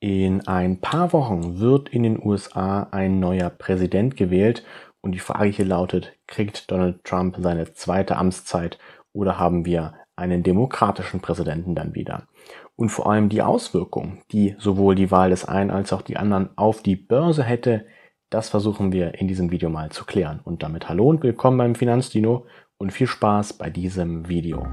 In ein paar Wochen wird in den USA ein neuer Präsident gewählt und die Frage hier lautet, kriegt Donald Trump seine zweite Amtszeit oder haben wir einen demokratischen Präsidenten dann wieder? Und vor allem die Auswirkungen, die sowohl die Wahl des einen als auch die anderen auf die Börse hätte, das versuchen wir in diesem Video mal zu klären. Und damit hallo und willkommen beim Finanzdino und viel Spaß bei diesem Video.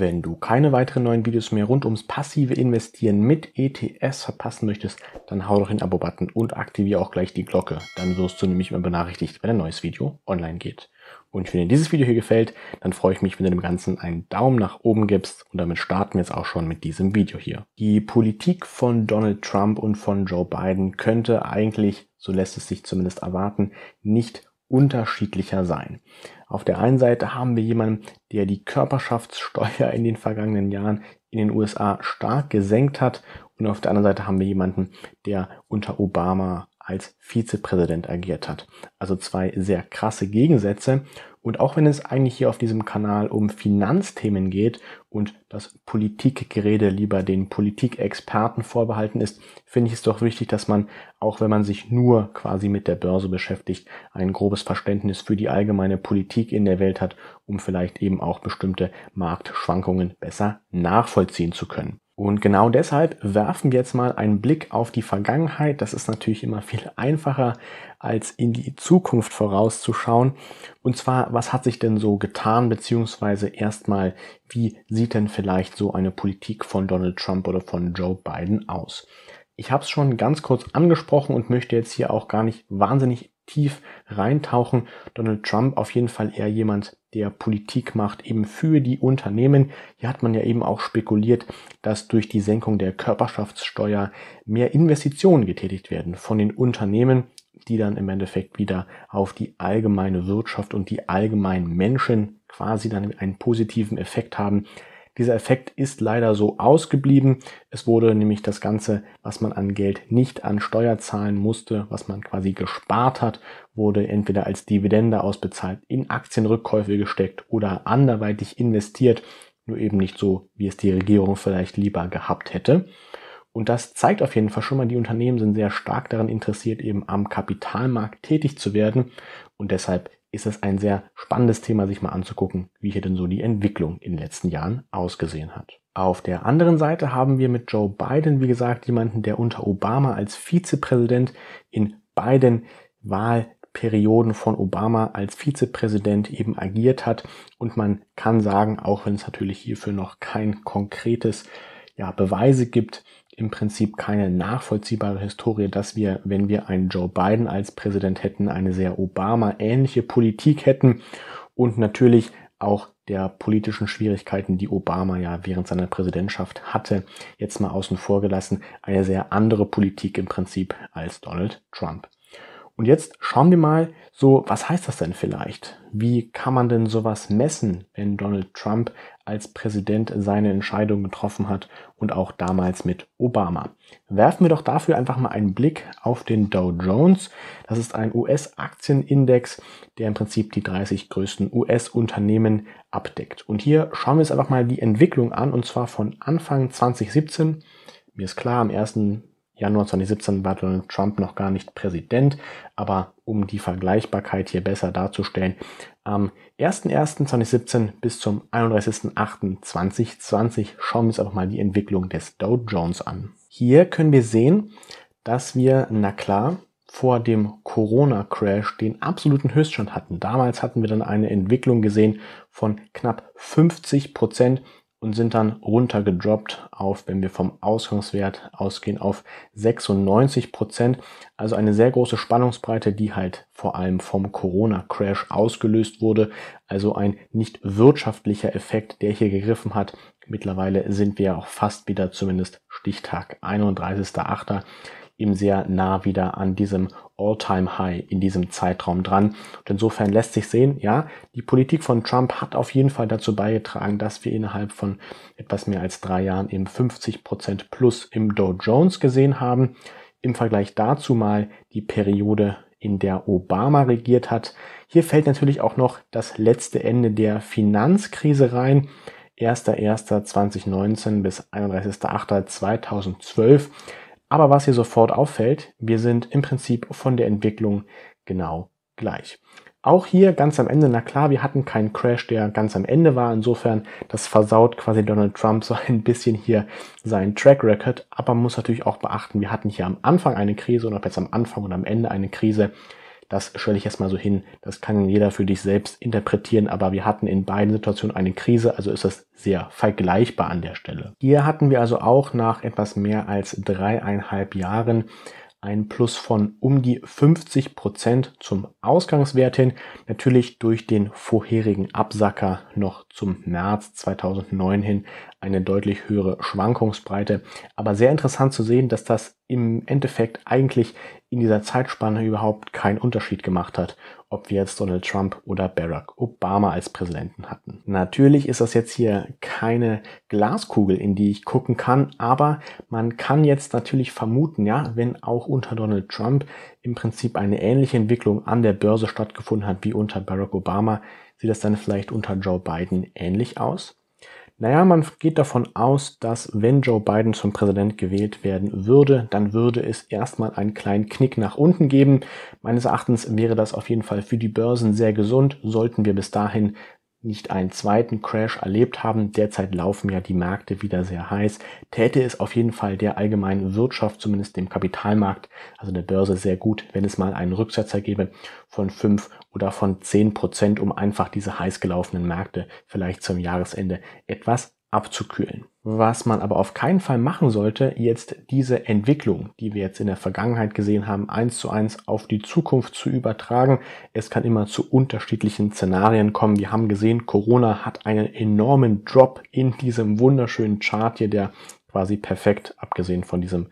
Wenn du keine weiteren neuen Videos mehr rund ums passive Investieren mit ETS verpassen möchtest, dann hau doch den Abo-Button und aktiviere auch gleich die Glocke. Dann wirst du nämlich immer benachrichtigt, wenn ein neues Video online geht. Und wenn dir dieses Video hier gefällt, dann freue ich mich, wenn du dem Ganzen einen Daumen nach oben gibst. Und damit starten wir jetzt auch schon mit diesem Video hier. Die Politik von Donald Trump und von Joe Biden könnte eigentlich, so lässt es sich zumindest erwarten, nicht unterschiedlicher sein. Auf der einen Seite haben wir jemanden, der die Körperschaftssteuer in den vergangenen Jahren in den USA stark gesenkt hat. Und auf der anderen Seite haben wir jemanden, der unter Obama als Vizepräsident agiert hat. Also zwei sehr krasse Gegensätze. Und auch wenn es eigentlich hier auf diesem Kanal um Finanzthemen geht und das Politikgerede lieber den Politikexperten vorbehalten ist, finde ich es doch wichtig, dass man, auch wenn man sich nur quasi mit der Börse beschäftigt, ein grobes Verständnis für die allgemeine Politik in der Welt hat, um vielleicht eben auch bestimmte Marktschwankungen besser nachvollziehen zu können. Und genau deshalb werfen wir jetzt mal einen Blick auf die Vergangenheit. Das ist natürlich immer viel einfacher, als in die Zukunft vorauszuschauen. Und zwar, was hat sich denn so getan, beziehungsweise erstmal, wie sieht denn vielleicht so eine Politik von Donald Trump oder von Joe Biden aus? Ich habe es schon ganz kurz angesprochen und möchte jetzt hier auch gar nicht wahnsinnig tief reintauchen. Donald Trump auf jeden Fall eher jemand, der Politik macht, eben für die Unternehmen. Hier hat man ja eben auch spekuliert, dass durch die Senkung der Körperschaftssteuer mehr Investitionen getätigt werden von den Unternehmen, die dann im Endeffekt wieder auf die allgemeine Wirtschaft und die allgemeinen Menschen quasi dann einen positiven Effekt haben. Dieser Effekt ist leider so ausgeblieben. Es wurde nämlich das Ganze, was man an Geld nicht an Steuer zahlen musste, was man quasi gespart hat, wurde entweder als Dividende ausbezahlt, in Aktienrückkäufe gesteckt oder anderweitig investiert. Nur eben nicht so, wie es die Regierung vielleicht lieber gehabt hätte. Und das zeigt auf jeden Fall schon mal, die Unternehmen sind sehr stark daran interessiert, eben am Kapitalmarkt tätig zu werden. Und deshalb ist es ein sehr spannendes Thema, sich mal anzugucken, wie hier denn so die Entwicklung in den letzten Jahren ausgesehen hat. Auf der anderen Seite haben wir mit Joe Biden, wie gesagt, jemanden, der unter Obama als Vizepräsident in beiden Wahlperioden von Obama als Vizepräsident eben agiert hat. Und man kann sagen, auch wenn es natürlich hierfür noch kein konkretes ja, Beweise gibt, im Prinzip keine nachvollziehbare Historie, dass wir, wenn wir einen Joe Biden als Präsident hätten, eine sehr Obama-ähnliche Politik hätten und natürlich auch der politischen Schwierigkeiten, die Obama ja während seiner Präsidentschaft hatte, jetzt mal außen vor gelassen, eine sehr andere Politik im Prinzip als Donald Trump. Und jetzt schauen wir mal, so, was heißt das denn vielleicht? Wie kann man denn sowas messen, wenn Donald Trump als Präsident seine Entscheidung getroffen hat und auch damals mit Obama? Werfen wir doch dafür einfach mal einen Blick auf den Dow Jones. Das ist ein US-Aktienindex, der im Prinzip die 30 größten US-Unternehmen abdeckt. Und hier schauen wir uns einfach mal die Entwicklung an, und zwar von Anfang 2017 mir ist klar, am 1. Januar 2017 war Donald Trump noch gar nicht Präsident, aber um die Vergleichbarkeit hier besser darzustellen, am 01.01.2017 bis zum 31.08.2020 schauen wir uns einfach mal die Entwicklung des Dow Jones an. Hier können wir sehen, dass wir, na klar, vor dem Corona-Crash den absoluten Höchststand hatten. Damals hatten wir dann eine Entwicklung gesehen von knapp 50 Prozent und sind dann runtergedroppt auf, wenn wir vom Ausgangswert ausgehen, auf 96 Prozent. Also eine sehr große Spannungsbreite, die halt vor allem vom Corona-Crash ausgelöst wurde. Also ein nicht wirtschaftlicher Effekt, der hier gegriffen hat. Mittlerweile sind wir auch fast wieder zumindest Stichtag 31.8 eben sehr nah wieder an diesem All-Time-High in diesem Zeitraum dran. Und insofern lässt sich sehen, ja, die Politik von Trump hat auf jeden Fall dazu beigetragen, dass wir innerhalb von etwas mehr als drei Jahren eben 50 Prozent plus im Dow Jones gesehen haben. Im Vergleich dazu mal die Periode, in der Obama regiert hat. Hier fällt natürlich auch noch das letzte Ende der Finanzkrise rein. 1.1.2019 bis 31.8.2012 aber was hier sofort auffällt, wir sind im Prinzip von der Entwicklung genau gleich. Auch hier ganz am Ende, na klar, wir hatten keinen Crash, der ganz am Ende war. Insofern, das versaut quasi Donald Trump so ein bisschen hier seinen Track Record. Aber man muss natürlich auch beachten, wir hatten hier am Anfang eine Krise und ob jetzt am Anfang und am Ende eine Krise, das stelle ich erstmal so hin. Das kann jeder für dich selbst interpretieren, aber wir hatten in beiden Situationen eine Krise, also ist das sehr vergleichbar an der Stelle. Hier hatten wir also auch nach etwas mehr als dreieinhalb Jahren ein Plus von um die 50 Prozent zum Ausgangswert hin. Natürlich durch den vorherigen Absacker noch zum März 2009 hin eine deutlich höhere Schwankungsbreite. Aber sehr interessant zu sehen, dass das im Endeffekt eigentlich in dieser Zeitspanne überhaupt keinen Unterschied gemacht hat, ob wir jetzt Donald Trump oder Barack Obama als Präsidenten hatten. Natürlich ist das jetzt hier keine Glaskugel, in die ich gucken kann, aber man kann jetzt natürlich vermuten, ja, wenn auch unter Donald Trump im Prinzip eine ähnliche Entwicklung an der Börse stattgefunden hat wie unter Barack Obama, sieht das dann vielleicht unter Joe Biden ähnlich aus? Naja, man geht davon aus, dass wenn Joe Biden zum Präsident gewählt werden würde, dann würde es erstmal einen kleinen Knick nach unten geben. Meines Erachtens wäre das auf jeden Fall für die Börsen sehr gesund, sollten wir bis dahin nicht einen zweiten Crash erlebt haben, derzeit laufen ja die Märkte wieder sehr heiß, täte es auf jeden Fall der allgemeinen Wirtschaft, zumindest dem Kapitalmarkt, also der Börse sehr gut, wenn es mal einen Rücksetzer gäbe von fünf oder von zehn Prozent, um einfach diese heiß gelaufenen Märkte vielleicht zum Jahresende etwas abzukühlen. Was man aber auf keinen Fall machen sollte, jetzt diese Entwicklung, die wir jetzt in der Vergangenheit gesehen haben, eins zu eins auf die Zukunft zu übertragen. Es kann immer zu unterschiedlichen Szenarien kommen. Wir haben gesehen, Corona hat einen enormen Drop in diesem wunderschönen Chart hier, der quasi perfekt, abgesehen von diesem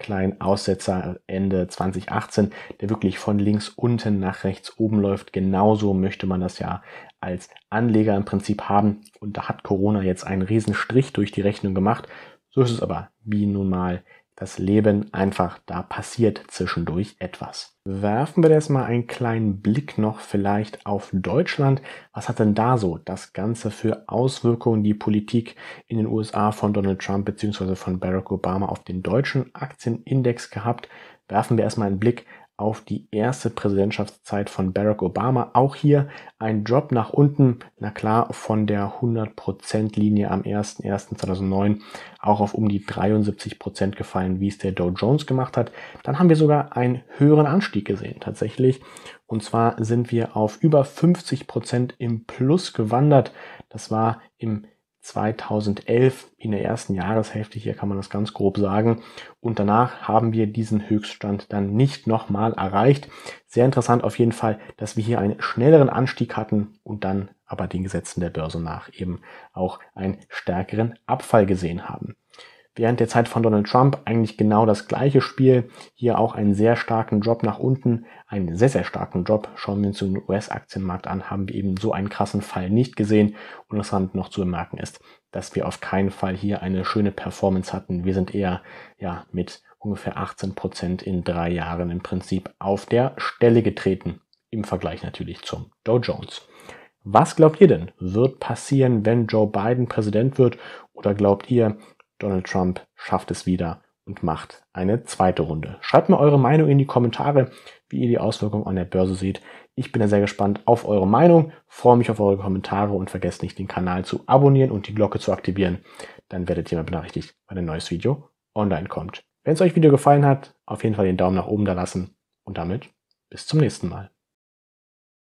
kleinen Aussetzer Ende 2018, der wirklich von links unten nach rechts oben läuft. Genauso möchte man das ja als Anleger im Prinzip haben. Und da hat Corona jetzt einen riesen durch die Rechnung gemacht. So ist es aber, wie nun mal das Leben einfach, da passiert zwischendurch etwas. Werfen wir erstmal einen kleinen Blick noch vielleicht auf Deutschland. Was hat denn da so das Ganze für Auswirkungen die Politik in den USA von Donald Trump bzw. von Barack Obama auf den deutschen Aktienindex gehabt? Werfen wir erstmal einen Blick auf die erste Präsidentschaftszeit von Barack Obama. Auch hier ein Drop nach unten, na klar, von der 100% Linie am 01.01.2009 auch auf um die 73% gefallen, wie es der Dow Jones gemacht hat. Dann haben wir sogar einen höheren Anstieg gesehen tatsächlich. Und zwar sind wir auf über 50% im Plus gewandert. Das war im 2011 in der ersten Jahreshälfte, hier kann man das ganz grob sagen. Und danach haben wir diesen Höchststand dann nicht nochmal erreicht. Sehr interessant auf jeden Fall, dass wir hier einen schnelleren Anstieg hatten und dann aber den Gesetzen der Börse nach eben auch einen stärkeren Abfall gesehen haben. Während der Zeit von Donald Trump eigentlich genau das gleiche Spiel. Hier auch einen sehr starken Drop nach unten, einen sehr, sehr starken Drop. Schauen wir uns den US-Aktienmarkt an, haben wir eben so einen krassen Fall nicht gesehen. Und das Rand noch zu bemerken ist, dass wir auf keinen Fall hier eine schöne Performance hatten. Wir sind eher ja, mit ungefähr 18% Prozent in drei Jahren im Prinzip auf der Stelle getreten. Im Vergleich natürlich zum Dow Jones. Was glaubt ihr denn? Wird passieren, wenn Joe Biden Präsident wird? Oder glaubt ihr, Donald Trump schafft es wieder und macht eine zweite Runde. Schreibt mir eure Meinung in die Kommentare, wie ihr die Auswirkungen an der Börse seht. Ich bin da sehr gespannt auf eure Meinung, freue mich auf eure Kommentare und vergesst nicht, den Kanal zu abonnieren und die Glocke zu aktivieren. Dann werdet ihr mal benachrichtigt, wenn ein neues Video online kommt. Wenn es euch Video gefallen hat, auf jeden Fall den Daumen nach oben da lassen und damit bis zum nächsten Mal.